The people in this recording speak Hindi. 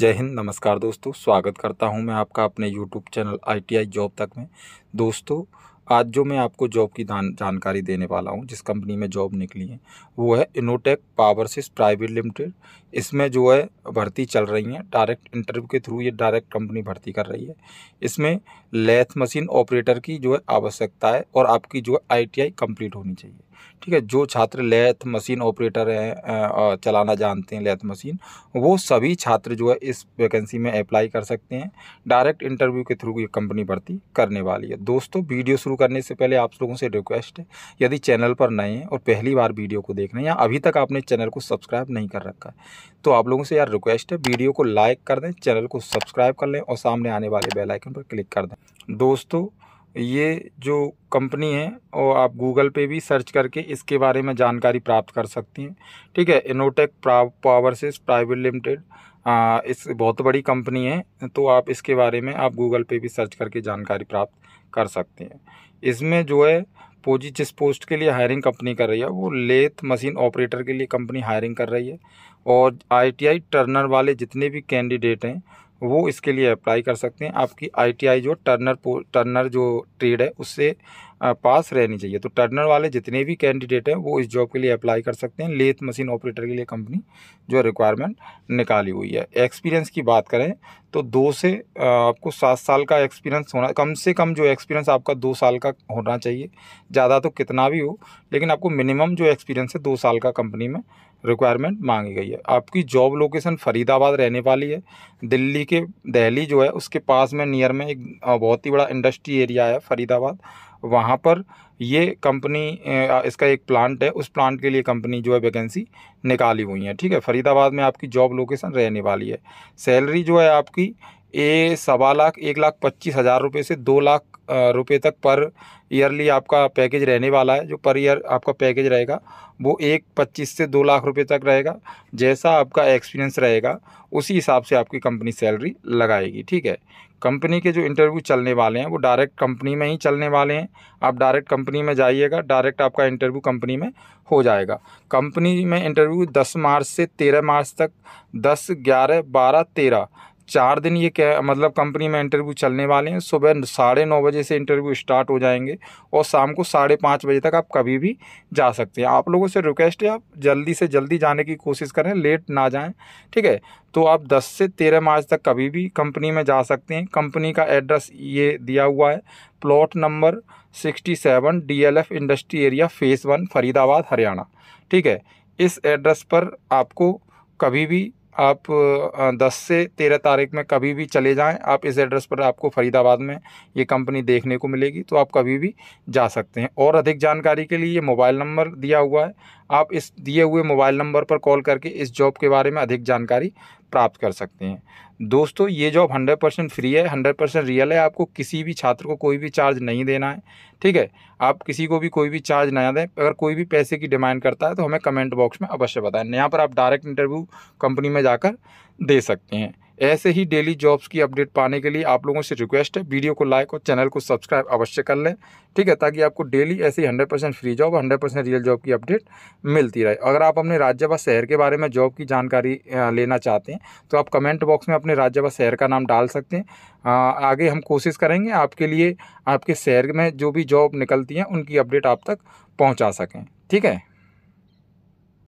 जय हिंद नमस्कार दोस्तों स्वागत करता हूं मैं आपका अपने यूट्यूब चैनल आईटीआई जॉब तक में दोस्तों आज जो मैं आपको जॉब की जानकारी देने वाला हूं जिस कंपनी में जॉब निकली है वो है इनोटेक पावरसिस प्राइवेट लिमिटेड इसमें जो है भर्ती चल रही है डायरेक्ट इंटरव्यू के थ्रू ये डायरेक्ट कंपनी भर्ती कर रही है इसमें लेथ मशीन ऑपरेटर की जो है आवश्यकता है और आपकी जो है आई कंप्लीट होनी चाहिए ठीक है जो छात्र लेथ मशीन ऑपरेटर हैं चलाना जानते हैं लेथ मशीन वो सभी छात्र जो है इस वैकेंसी में अप्लाई कर सकते हैं डायरेक्ट इंटरव्यू के थ्रू ये कंपनी भर्ती करने वाली है दोस्तों वीडियो शुरू करने से पहले आप लोगों से रिक्वेस्ट है यदि चैनल पर नए हैं और पहली बार वीडियो को देख रहे हैं या अभी तक आपने चैनल को सब्सक्राइब नहीं कर रखा है तो आप लोगों से यार रिक्वेस्ट है वीडियो को लाइक कर दें चैनल को सब्सक्राइब कर लें और सामने आने वाले बेलाइकन पर क्लिक कर दें दोस्तों ये जो कंपनी है और आप गूगल पे भी सर्च करके इसके बारे में जानकारी प्राप्त कर सकती हैं ठीक है इनोटेक पावर सेस प्राइवेट लिमिटेड इस बहुत बड़ी कंपनी है तो आप इसके बारे में आप गूगल पे भी सर्च करके जानकारी प्राप्त कर सकते हैं इसमें जो है पोजी जिस पोस्ट के लिए हायरिंग कंपनी कर रही है वो लेथ मशीन ऑपरेटर के लिए कंपनी हायरिंग कर रही है और आईटीआई टर्नर वाले जितने भी कैंडिडेट हैं वो इसके लिए अप्लाई कर सकते हैं आपकी आई जो टर्नर टर्नर जो ट्रेड है उससे पास रहनी चाहिए तो टर्नर वाले जितने भी कैंडिडेट हैं वो इस जॉब के लिए अप्लाई कर सकते हैं लेथ मशीन ऑपरेटर के लिए कंपनी जो रिक्वायरमेंट निकाली हुई है एक्सपीरियंस की बात करें तो दो से आपको सात साल का एक्सपीरियंस होना कम से कम जो एक्सपीरियंस आपका दो साल का होना चाहिए ज़्यादा तो कितना भी हो लेकिन आपको मिनिमम जो एक्सपीरियंस है दो साल का कंपनी में रिक्वायरमेंट मांगी गई है आपकी जॉब लोकेशन फरीदाबाद रहने वाली है दिल्ली के दहली जो है उसके पास में नियर में एक बहुत ही बड़ा इंडस्ट्री एरिया है फरीदाबाद वहाँ पर ये कंपनी इसका एक प्लांट है उस प्लांट के लिए कंपनी जो है वैकेंसी निकाली हुई है ठीक है फरीदाबाद में आपकी जॉब लोकेशन रहने वाली है सैलरी जो है आपकी ए सवा लाख एक लाख पच्चीस हज़ार रुपये से दो लाख रुपए तक पर ईयरली आपका पैकेज रहने वाला है जो पर ईयर आपका पैकेज रहेगा वो एक पच्चीस से दो लाख रुपए तक रहेगा जैसा आपका एक्सपीरियंस रहेगा उसी हिसाब से आपकी कंपनी सैलरी लगाएगी ठीक है कंपनी के जो इंटरव्यू चलने वाले हैं वो डायरेक्ट कंपनी में ही चलने वाले हैं आप डायरेक्ट कंपनी में जाइएगा डायरेक्ट आपका इंटरव्यू कंपनी में हो जाएगा कंपनी में इंटरव्यू 10 मार्च से 13 मार्च तक 10 11 12 13 चार दिन ये क्या मतलब कंपनी में इंटरव्यू चलने वाले हैं सुबह साढ़े नौ बजे से इंटरव्यू स्टार्ट हो जाएंगे और शाम को साढ़े पाँच बजे तक आप कभी भी जा सकते हैं आप लोगों से रिक्वेस्ट है आप जल्दी से जल्दी जाने की कोशिश करें लेट ना जाएं ठीक है तो आप 10 से 13 मार्च तक कभी भी कंपनी में जा सकते हैं कंपनी का एड्रेस ये दिया हुआ है plot number sixty seven industry area phase one Faridabad Haryana ठीक है इस एड्रेस पर आपको कभी भी आप 10 से 13 तारीख में कभी भी चले जाएं आप इस एड्रेस पर आपको फरीदाबाद में ये कंपनी देखने को मिलेगी तो आप कभी भी जा सकते हैं और अधिक जानकारी के लिए मोबाइल नंबर दिया हुआ है आप इस दिए हुए मोबाइल नंबर पर कॉल करके इस जॉब के बारे में अधिक जानकारी प्राप्त कर सकते हैं दोस्तों ये जॉब हंड्रेड परसेंट फ्री है हंड्रेड परसेंट रियल है आपको किसी भी छात्र को कोई भी चार्ज नहीं देना है ठीक है आप किसी को भी कोई भी चार्ज नया दें अगर कोई भी पैसे की डिमांड करता है तो हमें कमेंट बॉक्स में अवश्य बताएं यहाँ पर आप डायरेक्ट इंटरव्यू कंपनी में जाकर दे सकते हैं ऐसे ही डेली जॉब्स की अपडेट पाने के लिए आप लोगों से रिक्वेस्ट है वीडियो को लाइक और चैनल को सब्सक्राइब अवश्य कर लें ठीक है ताकि आपको डेली ऐसी hundred percent free job hundred percent real job की अपडेट मिलती रहे अगर आप अपने राज्य व शहर के बारे में जॉब की जानकारी लेना चाहते हैं तो आप कमेंट बॉक्स में अपने राज्य व शहर का नाम डाल सकते हैं आगे हम कोशिश करेंगे आपके लिए आपके शहर में जो भी जॉब निकलती हैं उनकी अपडेट आप तक पहुँचा सकें ठीक है